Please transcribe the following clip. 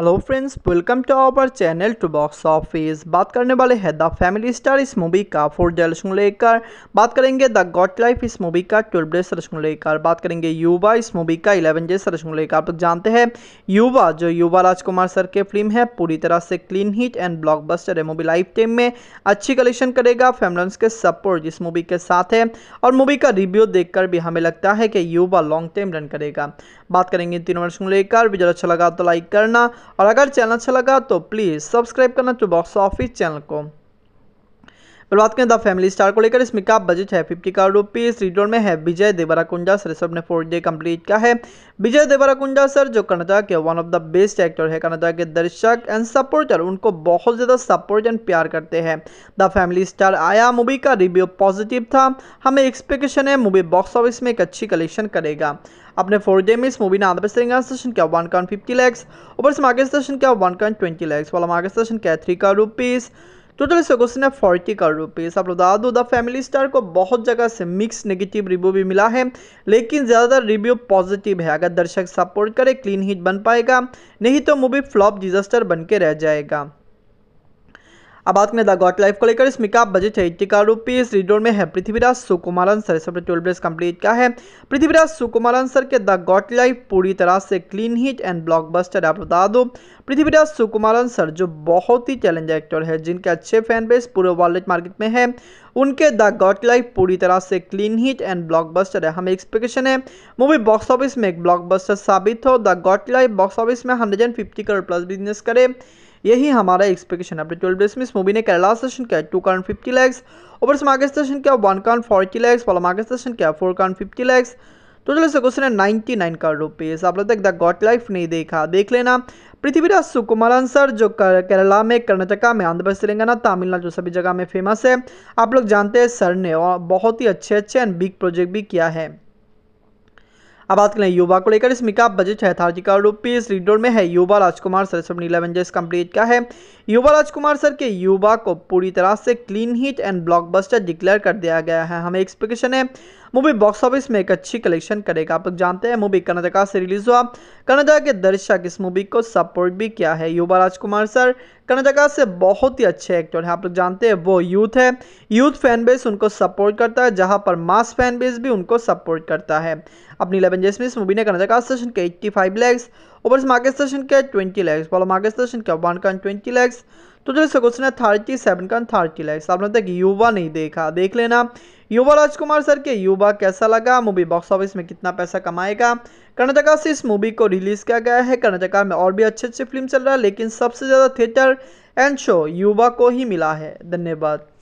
hello friends welcome to our channel to box office बात करने वाले हैं द फैमिली स्टार इस मूवी का फोर जलसों लेकर बात करेंगे द गॉड लाइफ इस मूवी का ट्वेल्व डे सरसों लेकर बात करेंगे युवा इस मूवी का इलेवन डे सरशन लेकर आप जानते हैं युवा जो युवा राजकुमार सर की फिल्म है पूरी तरह से क्लीन हिट एंड बस्टर है मूवी लाइफ टाइम में अच्छी कलेक्शन करेगा फैमिलन्स के सपोर्ट इस मूवी के साथ है और मूवी का रिव्यू देख भी हमें लगता है कि युवा लॉन्ग टाइम रन करेगा बात करेंगे तीनों वर्षों लेकर वीडियो अच्छा लगा तो लाइक करना और अगर चैनल अच्छा लगा तो प्लीज़ सब्सक्राइब करना टू तो बॉक्स ऑफिस चैनल को पर बात करें द फैमिली स्टार को लेकर इसमें का बजट है फिफ्टी करोड़ रुपीज़ रीडोर में है विजय देवरा कुंजा सर सब ने फोर डे कंप्लीट किया है विजय देवरा कुंजा सर जो कर्नाटक के one of the best actor है कर्नाटक के दर्शक एंड सपोर्टर उनको बहुत ज़्यादा सपोर्ट एंड प्यार करते हैं द फैमिली स्टार आया मूवी का रिव्यू पॉजिटिव था हमें एक्सपेक्टेशन है मूवी बॉक्स ऑफिस में एक अच्छी कलेक्शन करेगा अपने फोर डे में इस मूवी ने आधा पैसे सेशन किया वन कॉन फिफ्टी लैक्स ऊपर से मार्केट स्टेशन किया वन कॉन ट्वेंटी लैक्स वाला मार्केट स्टेशन क्या थ्री का रुपीज़ टोटल इस क्वेश्चन है फोर्टी करोड़ रुपीज़ आप लोग बता दो द फैमिली स्टार को बहुत जगह से मिक्स नेगेटिव रिव्यू भी मिला है लेकिन ज़्यादातर रिव्यू पॉजिटिव है अगर दर्शक सपोर्ट करे क्लीन हिट बन पाएगा नहीं तो मूवी फ्लॉप डिजास्टर बन के रह जाएगा अब बात करें द गॉट लाइफ को लेकर इसमें का बजट है इक्का रुपीज रीडोर में है पृथ्वीराज सुकुमारन सर सब ट्वेल्व प्लेस कंप्लीट का है पृथ्वीराज सुकुमारन सर के द गॉट लाइफ पूरी तरह से क्लीन हिट एंड ब्लॉकबस्टर आप बता दो पृथ्वीराज सुकुमारन सर जो बहुत ही चैलेंज एक्टर है जिनके अच्छे फैन बेस पूरे वर्ल्ड मार्केट में है उनके द गॉट लाइफ पूरी तरह से क्लीन हिट एंड ब्लॉकबस्टर है हमें एक्सपेक्टेशन है मूवी बॉक्स ऑफिस में एक ब्लॉकबस्टर साबित हो the goat life box office में hundred and fifty crore plus business करे यही हमारा तो तो एक्सपेक्टेशन है अपने ट्वेल्व डेज में इस मूवी ने केरला सेशन किया two crore fifty lakhs over market session किया वन कॉन फोर्टी लैक्स वाला मार्केट सेशन किया four crore fifty lakhs total इसका क्वेश्चन है नाइनटी नाइन करोड़ रुपीज़ आप लोग तक द गॉड लाइफ नहीं देखा देख लेना पृथ्वीराज सुकुमार सर जो केरला में कर्नाटका में आंध्र प्रदेश तेलंगाना तमिलनाडु सभी जगह में फेमस है आप लोग जानते हैं सर ने और बहुत ही अच्छे अच्छे एंड बिग प्रोजेक्ट भी किया है अब बात करें युवा को लेकर इसमें का बजट है अठारह करोड़ रुपीज रीडोर में है युवा राजकुमार सर सब नीला एवेंजर्स कंप्लीट का है युवा राजकुमार सर के युवा को पूरी तरह से clean hit and blockbuster declare कर दिया गया है हमें एक्सपेक्टेशन है मूवी बॉक्स ऑफिस में एक अच्छी कलेक्शन करेगा आप लोग जानते हैं मूवी कर्नाटका से रिलीज हुआ कर्नाटका के दर्शक इस मूवी को सपोर्ट भी किया है युवा राजकुमार सर कर्नाटका से बहुत ही अच्छे एक्टर हैं आप लोग जानते हैं वो यूथ है यूथ फैन बेस उनको सपोर्ट करता है जहां पर मास फैन बेस भी उनको सपोर्ट करता है अपनी लेवन जेस में इस मूवी ने कर्नाटका स्टेशन के 85 लैक्स ओवर मार्केट स्टेशन के 20 लैक्स बॉलो मार्केट स्टेशन के वन ट्वेंटी लैक्स तो जो इसका क्वेश्चन है थर्टी सेवन का थर्टी लैक्स आपने तक युवा नहीं देखा देख लेना युवा राजकुमार सर के युवा कैसा लगा मूवी बॉक्स ऑफिस में कितना पैसा कमाएगा कर्नाटका से इस मूवी को रिलीज किया गया है कर्नाटका में और भी अच्छी अच्छी फिल्म चल रहा है लेकिन सबसे ज़्यादा थिएटर एंड शो युवा को ही मिला है धन्यवाद